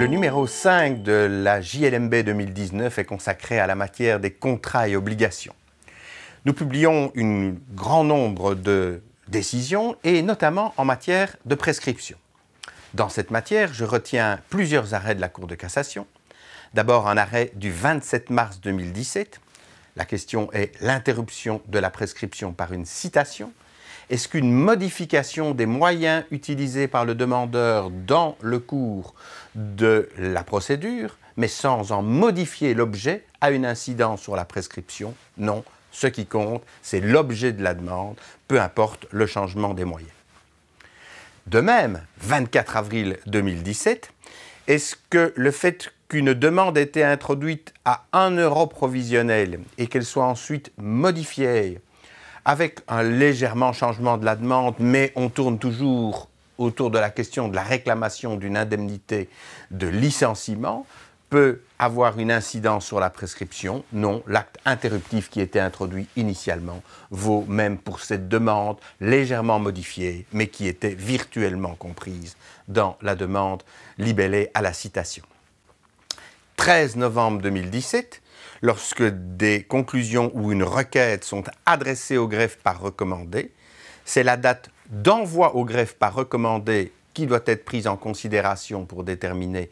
Le numéro 5 de la JLMB 2019 est consacré à la matière des contrats et obligations. Nous publions un grand nombre de décisions et notamment en matière de prescription. Dans cette matière, je retiens plusieurs arrêts de la Cour de cassation. D'abord un arrêt du 27 mars 2017 la question est l'interruption de la prescription par une citation. Est-ce qu'une modification des moyens utilisés par le demandeur dans le cours de la procédure, mais sans en modifier l'objet, a une incidence sur la prescription Non. Ce qui compte, c'est l'objet de la demande, peu importe le changement des moyens. De même, 24 avril 2017, est-ce que le fait qu'une demande ait été introduite à 1 euro provisionnel et qu'elle soit ensuite modifiée avec un légèrement changement de la demande, mais on tourne toujours autour de la question de la réclamation d'une indemnité de licenciement, peut avoir une incidence sur la prescription. Non, l'acte interruptif qui était introduit initialement vaut même pour cette demande légèrement modifiée, mais qui était virtuellement comprise dans la demande libellée à la citation. 13 novembre 2017, lorsque des conclusions ou une requête sont adressées au greffe par recommandé, c'est la date d'envoi au greffe par recommandé qui doit être prise en considération pour déterminer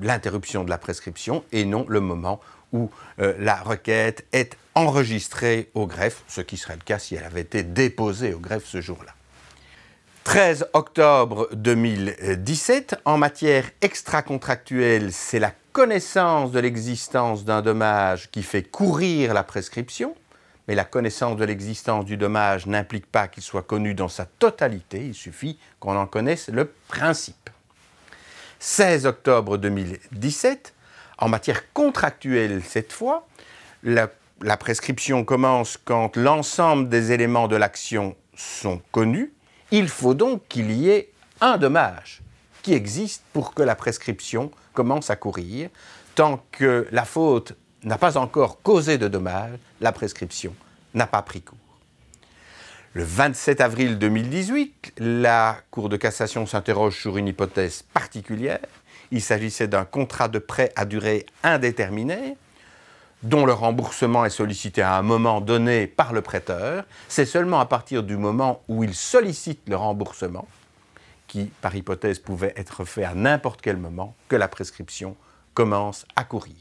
l'interruption de la prescription et non le moment où euh, la requête est enregistrée au greffe, ce qui serait le cas si elle avait été déposée au greffe ce jour-là. 13 octobre 2017, en matière extracontractuelle, c'est la connaissance de l'existence d'un dommage qui fait courir la prescription mais la connaissance de l'existence du dommage n'implique pas qu'il soit connu dans sa totalité, il suffit qu'on en connaisse le principe. 16 octobre 2017, en matière contractuelle cette fois, la, prescription commence quand l'ensemble des éléments de l'action sont connus. Il faut donc qu'il y ait un dommage qui existe pour que la prescription commence à courir, tant que la faute n'a pas encore causé de dommages, la prescription n'a pas pris cours. Le 27 avril 2018, la Cour de cassation s'interroge sur une hypothèse particulière. Il s'agissait d'un contrat de prêt à durée indéterminée dont le remboursement est sollicité à un moment donné par le prêteur. C'est seulement à partir du moment où il sollicite le remboursement, qui par hypothèse pouvait être fait à n'importe quel moment, que la prescription commence à courir.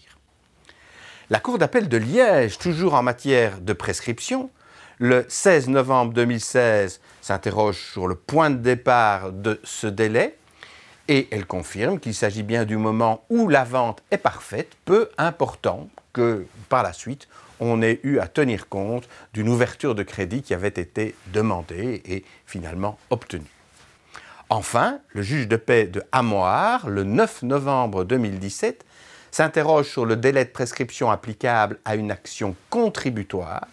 La Cour d'appel de Liège, toujours en matière de prescription, le 16 novembre 2016, s'interroge sur le point de départ de ce délai et elle confirme qu'il s'agit bien du moment où la vente est parfaite, peu important que par la suite on ait eu à tenir compte d'une ouverture de crédit qui avait été demandée et finalement obtenue. Enfin, le juge de paix de Hamoir, le 9 novembre 2017, s'interroge sur le délai de prescription applicable à une action contributoire,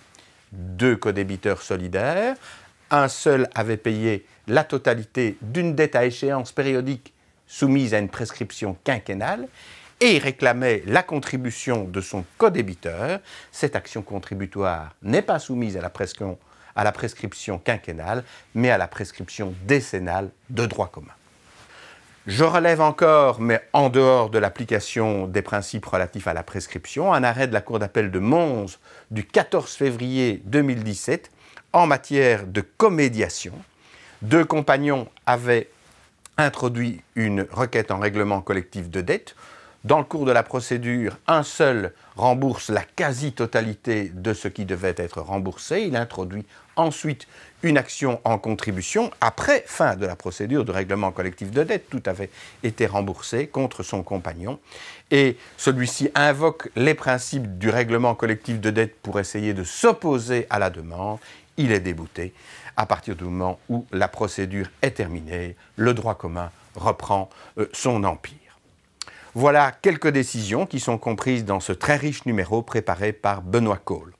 deux codébiteurs solidaires, un seul avait payé la totalité d'une dette à échéance périodique soumise à une prescription quinquennale et réclamait la contribution de son codébiteur. Cette action contributoire n'est pas soumise à la, à la prescription quinquennale, mais à la prescription décennale de droit commun. Je relève encore, mais en dehors de l'application des principes relatifs à la prescription, un arrêt de la Cour d'appel de Mons du 14 février 2017 en matière de comédiation. Deux compagnons avaient introduit une requête en règlement collectif de dette dans le cours de la procédure, un seul rembourse la quasi-totalité de ce qui devait être remboursé. Il introduit ensuite une action en contribution après fin de la procédure de règlement collectif de dette. Tout avait été remboursé contre son compagnon. Et celui-ci invoque les principes du règlement collectif de dette pour essayer de s'opposer à la demande. Il est débouté. À partir du moment où la procédure est terminée, le droit commun reprend euh, son empire. Voilà quelques décisions qui sont comprises dans ce très riche numéro préparé par Benoît Cole.